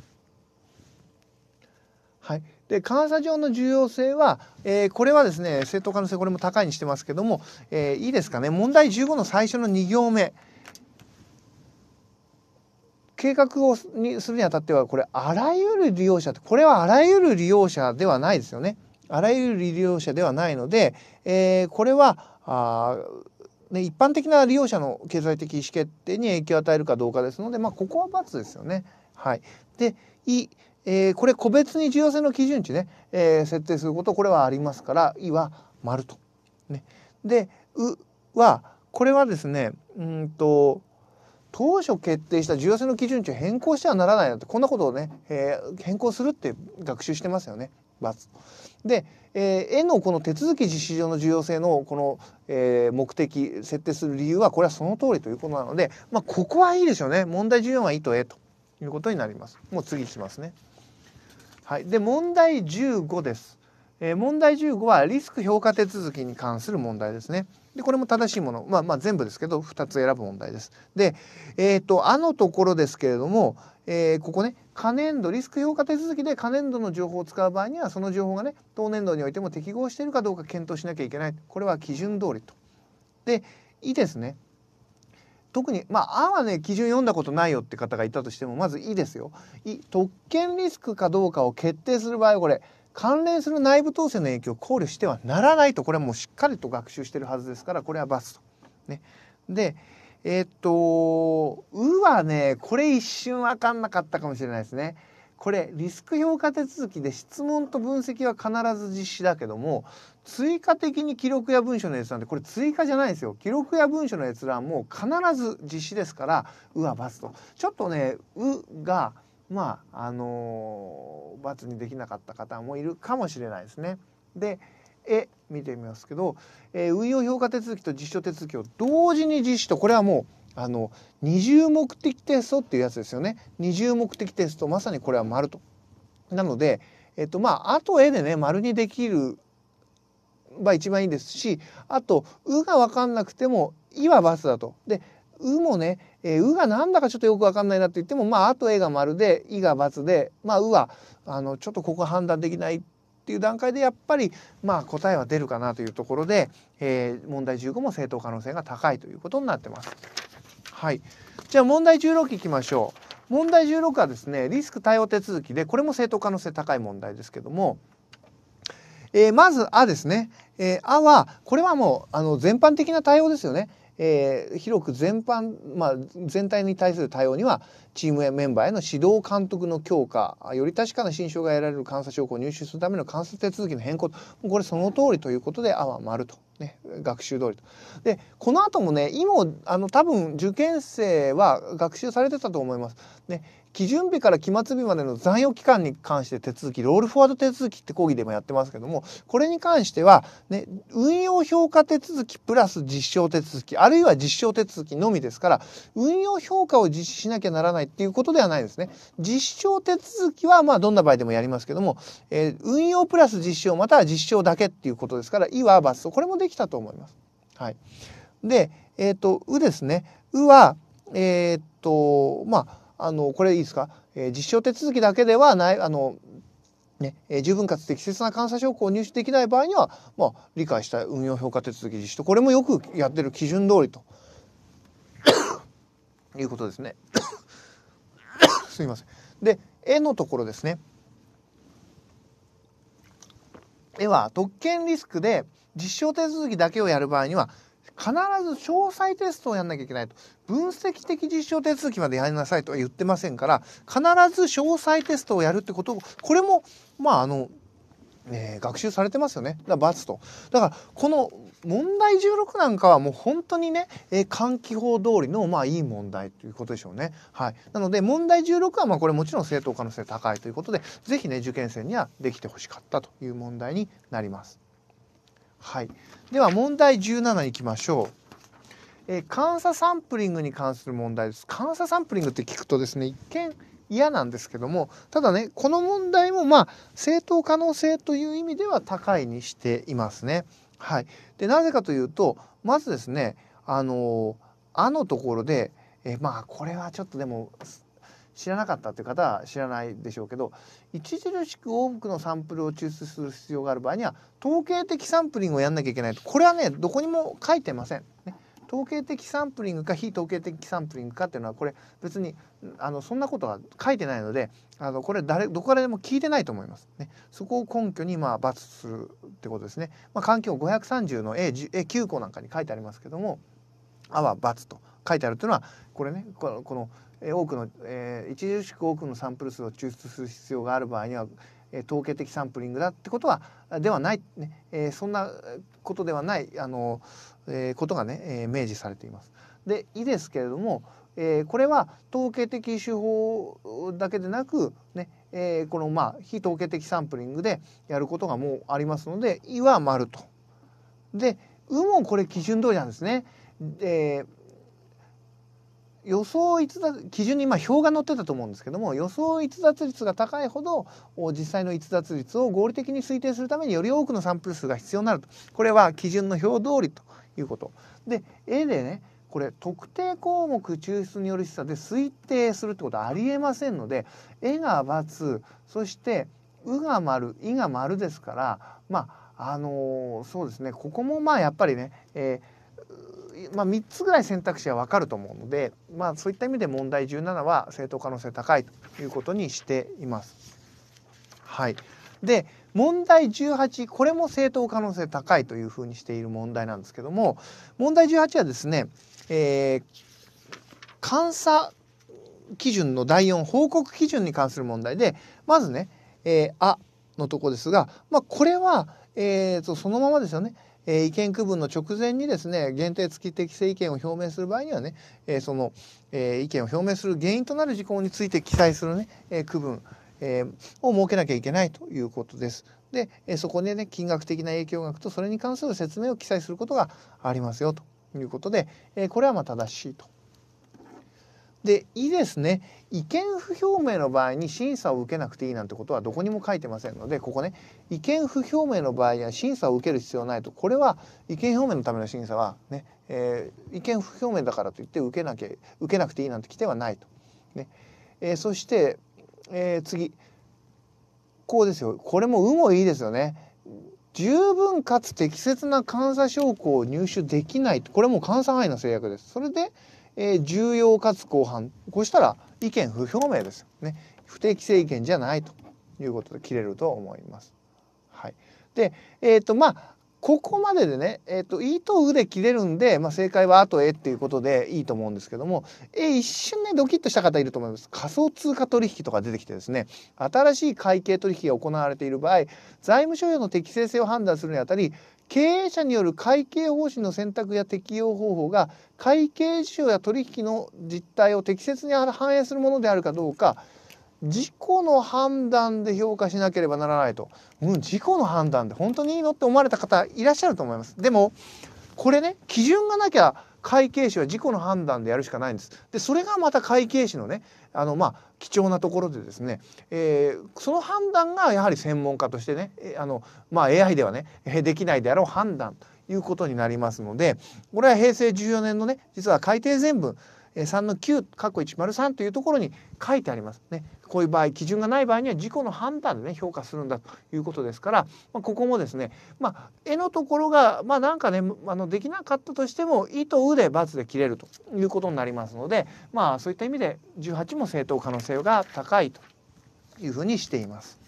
はい、で監査上の重要性は、えー、これはですね正当可能性これも高いにしてますけども、えー、いいですかね問題15の最初の2行目。計画をにするにあたっては、これ、あらゆる利用者って、これはあらゆる利用者ではないですよね。あらゆる利用者ではないので、えー、これは、あね、一般的な利用者の経済的意思決定に影響を与えるかどうかですので、まあ、ここは×ですよね。はい。で、い、えー、これ個別に重要性の基準値ね、えー、設定すること、これはありますから、いは丸と。ね。で、うは、これはですね、うんと、当初決定した重要性の基準値を変更してはならないなってこんなことをね、えー、変更するって学習してますよね。で、えー、絵のこの手続き実施上の重要性のこの、えー、目的設定する理由はこれはその通りということなので、まあ、ここはいいでしょうね問題14は「い」と「え」ということになります。もう次いきますね。はい、で問題15です。えー、問題15はリスク評価手続きに関する問題ですね。でこれも正しいもの、まあ、まあ全部ですけど2つ選ぶ問題です。で、えーと、あのところですけれども、えー、ここね可燃度リスク評価手続きで可燃度の情報を使う場合にはその情報がね当年度においても適合しているかどうか検討しなきゃいけないこれは基準通りと。でいいですね。特にまあ「あ」はね基準読んだことないよって方がいたとしてもまず「い」ですよ。い特権リスクかどうかを決定する場合はこれ関連する内部統制の影響を考慮してはならないとこれはもうしっかりと学習してるはずですからこれは罰と。ね、でえー、っと「う」はねこれ一瞬分かんなかったかもしれないですね。これリスク評価手続きで質問と分析は必ず実施だけども追加的に記録や文書の閲覧ってこれ追加じゃないですよ記録や文書の閲覧も必ず実施ですから「う」は×とちょっとね「う」がまああの罰にできなかった方もいるかもしれないですね。でえ、見てみますけど、えー、運用評価手続きと実証手続きを同時に実施とこれはもうあの二重目的テストっていうやつですよね二重目的テストまさにこれは丸と。なので、えっとまあ、あと絵でね丸にできるが一番いいですしあと「う」が分かんなくても「い」はバスだと。でうもね、えー、うがなんだかちょっとよくわかんないなって言っても、まあ、あとえが丸で、いが×で、まあ、うは、あの、ちょっとここ判断できないっていう段階で、やっぱり、まあ、答えは出るかなというところで、えー、問題15も正当可能性が高いということになってます。はい。じゃあ、問題16いきましょう。問題16はですね、リスク対応手続きで、これも正当可能性高い問題ですけども、えー、まず、あですね。えー、あは、これはもう、あの、全般的な対応ですよね。えー、広く全般、まあ、全体に対する対応にはチームやメンバーへの指導監督の強化より確かな心証が得られる監査証拠を入手するための監査手続きの変更これその通りということで「あ」は丸と、ね、学習通りと。でこの後もね今あの多分受験生は学習されてたと思います。ね基準日から期末日までの残余期間に関して手続きロールフォワード手続きって講義でもやってますけどもこれに関しては、ね、運用評価手続きプラス実証手続きあるいは実証手続きのみですから運用評価を実施しなきゃならないっていうことではないですね。実証手続きはまあどんな場合でもやりますけども、えー、運用プラス実証または実証だけっていうことですから「い」は「×」これもできたと思います。はい、で、えーと、と「う」ですね。「うは」えっ、ー、とまああのこれいいですか、えー、実証手続きだけではないあのね、え十分かつ適切な監査証拠を入手できない場合には、まあ、理解した運用評価手続き実施とこれもよくやってる基準通りと いうことですね。すいません。で絵のところですね。絵は特権リスクで実証手続きだけをやる場合には必ず詳細テストをやんなきゃいけないと分析的実証手続きまでやりなさいとは言ってませんから必ず詳細テストをやるってことをこれもまああの、えー、学習されてますよねだから×と。だからこの問題16なんかはもう本当にね、えー、換気法通りのまあいい問題ということでしょうね。はい。なので問題16はまあこれもちろん正当可能性高いということで、是非ね、受験生にはできてほしかったという問題になります。はい、では問題17いきましょう。え監査サンプリングに関する問題です。監査サンプリングって聞くとですね一見嫌なんですけどもただねこの問題もまあ正当可能性という意味では高いにしていますね。はい、でなぜかというとまずですねあの「あ」のところでえまあこれはちょっとでも知らなかったという方は知らないでしょうけど著しく多くのサンプルを抽出する必要がある場合には統計的サンプリングをやんなきゃいけないとこれはねどこにも書いてません。ね統計的サンプリングか非統計的サンプリングかっていうのはこれ別にあのそんなことは書いてないのであのこれ誰どこからでも聞いてないと思います、ね、そこを根拠にまあ罰するってことですね、まあ、環境530の A9 項なんかに書いてありますけども「あ」は罰と書いてあるというのはこれねこのこの多くの、えー、著しく多くのサンプル数を抽出する必要がある場合には、えー、統計的サンプリングだってことはではない、ねえー、そんなことではないあの、えー、ことがね、えー、明示されています。で「い」ですけれども、えー、これは統計的手法だけでなく、ねえー、このまあ非統計的サンプリングでやることがもうありますので「い」は丸と。で「う」もこれ基準通りなんですね。えー予想逸脱基準にま表が載ってたと思うんですけども予想逸脱率が高いほど実際の逸脱率を合理的に推定するためにより多くのサンプル数が必要になるとこれは基準の表通りということ。で A でねこれ特定項目抽出による示唆で推定するってことはありえませんので「え」が×そして「う」が丸「い」が丸ですからまああのー、そうですねここもまあやっぱりね、えまあ、3つぐらい選択肢は分かると思うので、まあ、そういった意味で問題17は正当可能性高いということにしています。はい、で問題18これも正当可能性高いというふうにしている問題なんですけども問題18はですね、えー、監査基準の第4報告基準に関する問題でまずね「えー、あ」のとこですが、まあ、これは、えーと、そのままですよね。え意見区分の直前にですね限定付き適正意見を表明する場合にはね、えその、え意見を表明する原因となる事項について記載するね、え区分、えを設けなきゃいけないということです。で、えそこでね金額的な影響額とそれに関する説明を記載することがありますよということで、えこれはまあ正しいと。でいいですね意見不表明の場合に審査を受けなくていいなんてことはどこにも書いてませんのでここね意見不表明の場合には審査を受ける必要ないとこれは意見表明のための審査はね、えー、意見不表明だからといって受けなきゃ受けなくていいなんて規定はないと。ねえー、そして、えー、次こうですよこれもう」もいいですよね。十分かつ適切な監査証拠を入手できないこれも監査範囲の制約です。それでえー、重要かつ広範こうしたら意見不表明ですね不適正意見じゃないということで切れると思います。はい、で、えーとまあ、ここまででね、えーと、い」とう」で切れるんで、まあ、正解はあとえ」っていうことでいいと思うんですけども、え一瞬ねドキッとした方いると思います仮想通貨取引とか出てきてですね新しい会計取引が行われている場合財務諸表の適正性を判断するにあたり経営者による会計方針の選択や適用方法が会計事象や取引の実態を適切に反映するものであるかどうか自己の判断で評価しなければならないと、うん、自己の判断で本当にいいのって思われた方いらっしゃると思います。でもこれね基準がなきゃ会計士は自己の判断でやるしかないんです。でそれがまた会計士のねあのまあ貴重なところでですね、えー、その判断がやはり専門家としてねあの、まあ、AI ではねできないであろう判断ということになりますのでこれは平成14年のね実は改定全文3の9かっこ103というところに書いてありますね。こういう場合基準がない場合には自己の判断でね評価するんだということですから、まあ、ここもですね、まあ、絵のところがまあなんかねあのできなかったとしても「い」と「う」で×で切れるということになりますので、まあ、そういった意味で18も正当可能性が高いというふうにしています。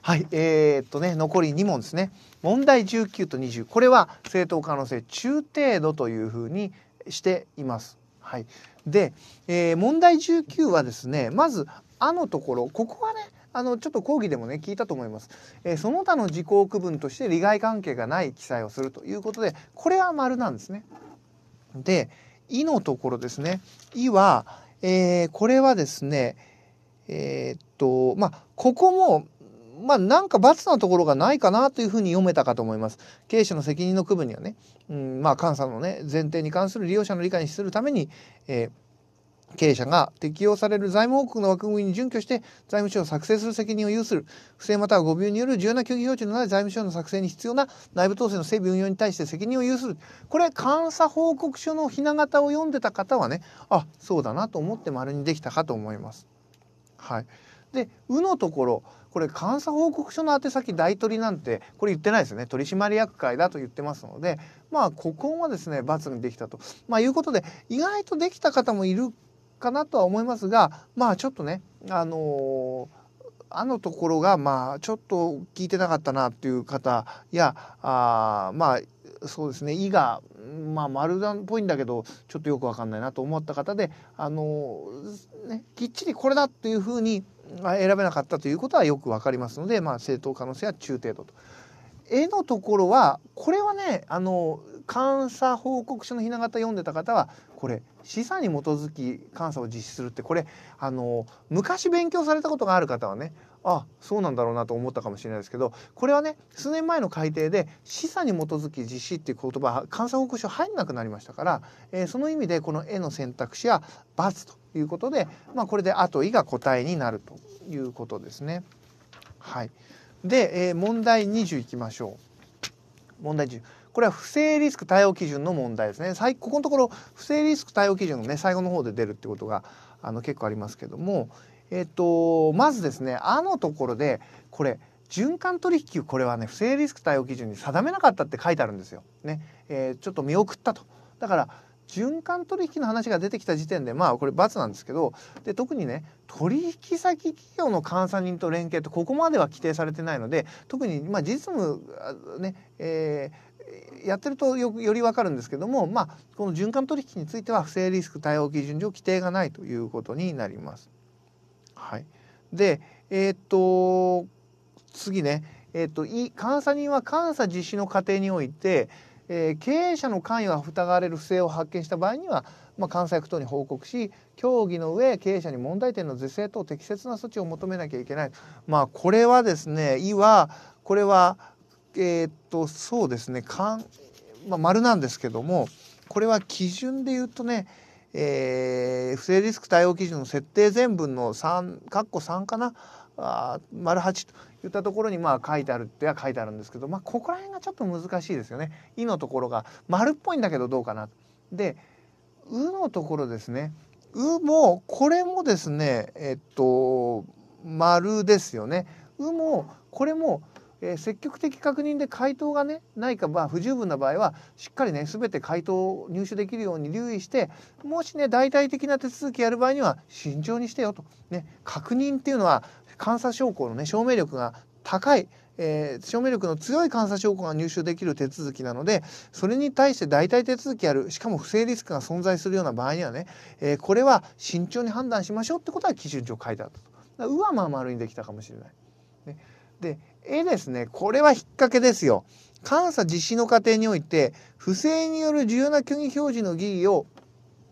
はい、えー、っとね残り2問ですね。問題19と20これは正当可能性中程度というふうにしています。はい、で、えー、問題19はですねまず「あ」のところここはねあのちょっと講義でもね聞いたと思います、えー、その他の事項区分として利害関係がない記載をするということでこれは丸なんですね。で「い」のところですね「いは」えー、これはですねえー、っとまあここもまあなんか罰のところがないかなというふうに読めたかと思います。経営者の責任の区分にはね、うん、まあ監査のね前提に関する利用者の理解にするために、えー、経営者が適用される財務報告の枠組みに準拠して財務省を作成する責任を有する不正または誤謬による重要な虚偽表示のない財務省の作成に必要な内部統制の整備運用に対して責任を有するこれ監査報告書のひな形を読んでた方はねあそうだなと思って丸にできたかと思います。はいで「う」のところこれ監査報告書の宛先代取なんてこれ言ってないですね取締役会だと言ってますのでまあここはですね×にできたと、まあ、いうことで意外とできた方もいるかなとは思いますがまあちょっとねあのーあのところがまあちょっと聞いてなかったなっていう方やあまあそうですね「い」が、まあ、丸段っぽいんだけどちょっとよく分かんないなと思った方であのー、ね、きっちりこれだっていうふうに選べなかったということはよく分かりますので、まあ、正当可能性は中程度と。絵のところはこれはねあの監査報告書のひな形読んでた方はこれ示唆に基づき監査を実施するってこれあの昔勉強されたことがある方はねあそうなんだろうなと思ったかもしれないですけどこれはね数年前の改定で示唆に基づき実施っていう言葉監査報告書入んなくなりましたから、えー、その意味でこの絵の選択肢は×ということで、まあ、これで後位が答えになるということですね。はい、で、えー、問題20いきましょう。問題20。これは不正リスク対応基準の問題ですね。最ここのところ不正リスク対応基準のね最後の方で出るってことがあの結構ありますけども、えっ、ー、とまずですねあのところでこれ循環取引これはね不正リスク対応基準に定めなかったって書いてあるんですよ。ね、えー、ちょっと見送ったと。だから循環取引の話が出てきた時点でまあこれ×なんですけどで特にね取引先企業の監査人と連携ってここまでは規定されてないので特にまあ実務ね、えー、やってるとよより分かるんですけども、まあ、この循環取引については不正リスク対応基準上規定がないということになります。はい、で、えー、っと次ね、えー、っと監査人は監査実施の過程においてえー、経営者の関与が疑われる不正を発見した場合には、まあ、監査役等に報告し協議の上経営者に問題点の是正等適切な措置を求めなきゃいけない、まあ、これはですねいはこれはえー、っとそうですねかん、まあ、丸なんですけどもこれは基準で言うとねえー、不正リスク対応基準の設定全文の3、括弧3かなあ丸八といったところにまあ書いてあるっては書いてあるんですけど、まあ、ここら辺がちょっと難しいですよね。「い」のところが丸っぽいんだけどどうかな。で「う」のところですね。「う」もこれもですねえっと丸ですよね。「う」もこれもえー、積極的確認で回答がねないか、まあ、不十分な場合はしっかりね全て回答を入手できるように留意してもしね代替的な手続きやる場合には慎重にしてよと、ね、確認っていうのは監査証拠のね証明力が高い、えー、証明力の強い監査証拠が入手できる手続きなのでそれに対して代替手続きあるしかも不正リスクが存在するような場合にはね、えー、これは慎重に判断しましょうってことは基準上書いてあったと。うはまあ丸にできたかもしれない。ね、でえですねこれは引っ掛けですよ。監査実施の過程において不正による重要な虚偽表示の疑義を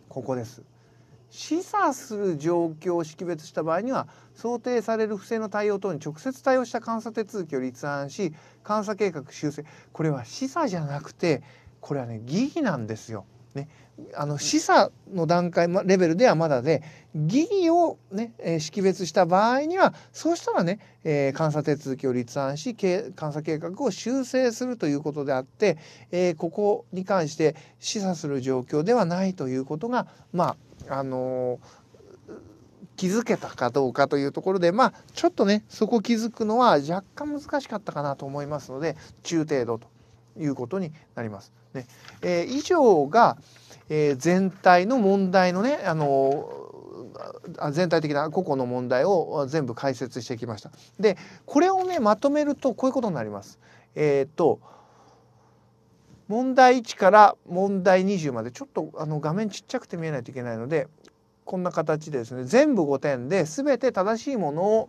ここです。示唆する状況を識別した場合には想定される不正の対応等に直接対応した監査手続きを立案し監査計画修正これは示唆じゃなくてこれはね疑義なんですよ。ね、あの示唆の段階レベルではまだで疑義をね、え識別した場合にはそうしたらね、えー、監査手続きを立案し監査計画を修正するということであって、えー、ここに関して示唆する状況ではないということがまああの気づけたかどうかというところでまあちょっとねそこ気づくのは若干難しかったかなと思いますので中程度ということになります。ねえー、以上が、えー、全体の問題のねあの全体的な個々の問題を全部解説してきました。でこれをねまとめるとこういうことになります。えっ、と問題1から問題20までちょっとあの画面ちっちゃくて見えないといけないのでこんな形でですね全部5点で全て正しいものを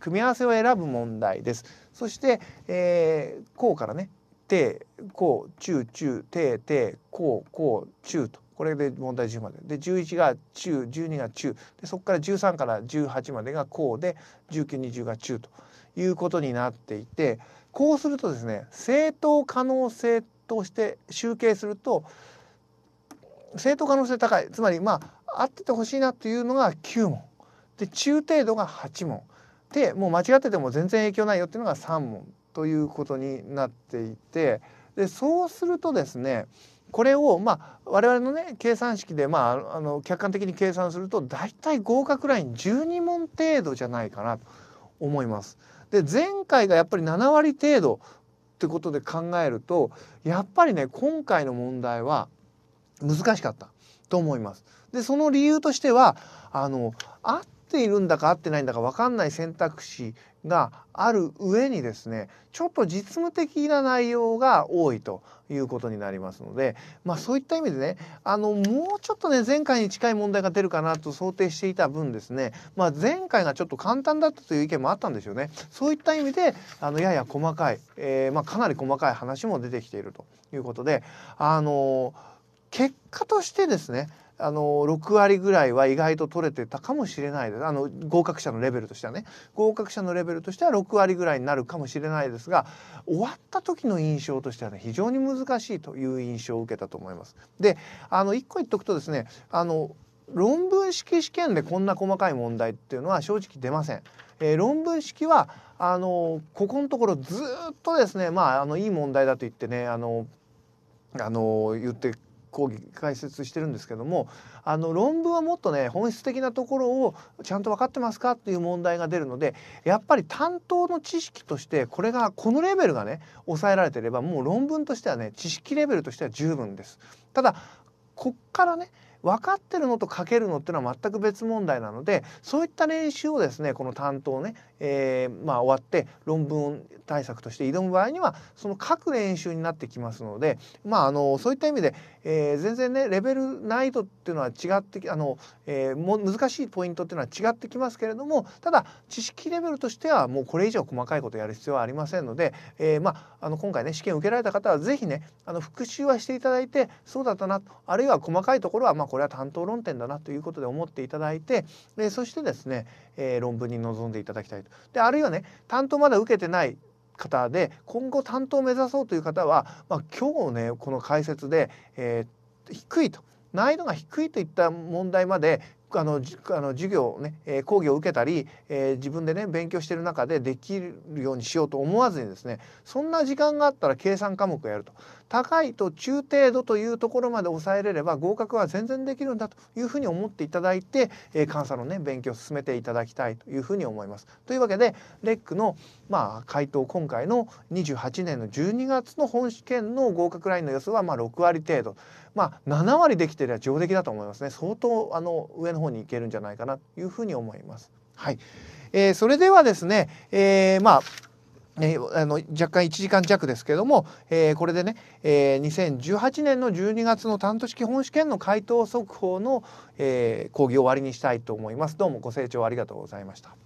組み合わせを選ぶ問題です。そして、えー、こうからねてこう中中ててこうこう中とこれで問題10までで11が中12が中でそこから13から18までがこうで1920が中ということになっていてこうするとですね正当可能性って通して集計すると正当可能性高いつまりまあ合っててほしいなというのが9問で中程度が8問でもう間違ってても全然影響ないよっていうのが3問ということになっていてでそうするとですねこれをまあ我々のね計算式でまああの客観的に計算すると大体合格ライン12問程度じゃないかなと思います。で前回がやっぱり7割程度ってことで考えるとやっぱりね今回の問題は難しかったと思います。でその理由としてはあの合っているんだか合ってないんだか分かんない選択肢がある上にですねちょっと実務的な内容が多いということになりますので、まあ、そういった意味でねあのもうちょっとね前回に近い問題が出るかなと想定していた分ですね、まあ、前回がちょっと簡単だったという意見もあったんですよねそういった意味であのやや細かい、えー、まあ、かなり細かい話も出てきているということであの結果としてですねあの6割ぐらいは意外と取れてたかもしれないですあの合格者のレベルとしてはね合格者のレベルとしては6割ぐらいになるかもしれないですが終わった時の印象としてはね非常に難しいという印象を受けたと思います。であの1個言っとくとですねあの論文式試験でこんな細かい問題っていうのは正直出ません。えー、論文式はあのここのところずっとですねまああのいい問題だと言ってねあのあの言って講義解説してるんですけどもあの論文はもっとね本質的なところをちゃんと分かってますかっていう問題が出るのでやっぱり担当の知識としてこれがこのレベルがね抑えられてればもう論文としてはね知識レベルとしては十分です。ただこっからね分かってるのと書けるのっていうのは全く別問題なのでそういった練習をですねこの担当ね、えー、まあ、終わって論文対策として挑む場合にはその書く練習になってきますのでまああのそういった意味で、えー、全然ねレベル難易度っていうのは違ってあの、えー、も難しいポイントっていうのは違ってきますけれどもただ知識レベルとしてはもうこれ以上細かいことやる必要はありませんので、えまあ、あの今回ね試験受けられた方は是非ねあの復習はしていただいてそうだったなあるいは細かいところはまあこれは担当論点だなということで思っていただいてでそしてですね、えー、論文に臨んでいただきたいと。であるいはね担当まだ受けてない方で今後担当を目指そうという方は、まあ、今日ねこの解説で、えー、低いと難易度が低いといった問題まであのあの授業ね、え講義を受けたり、えー、自分でね勉強してる中でできるようにしようと思わずにですねそんな時間があったら計算科目をやると高いと中程度というところまで抑えれれば合格は全然できるんだというふうに思っていただいて、えー、監査のね勉強を進めていただきたいというふうに思います。というわけでレックのまあ回答今回の28年の12月の本試験の合格ラインの予想はまあ6割程度まあ7割できてれば上出来だと思いますね相当あの上の方にいけるんじゃないかなというふうに思います。はい、えー、それではですね、えー、まあえー、あの若干1時間弱ですけども、えー、これでね、えー、2018年の12月の担当式本試験の回答速報の、え講義を終わりにしたいと思います。どうもご清聴ありがとうございました。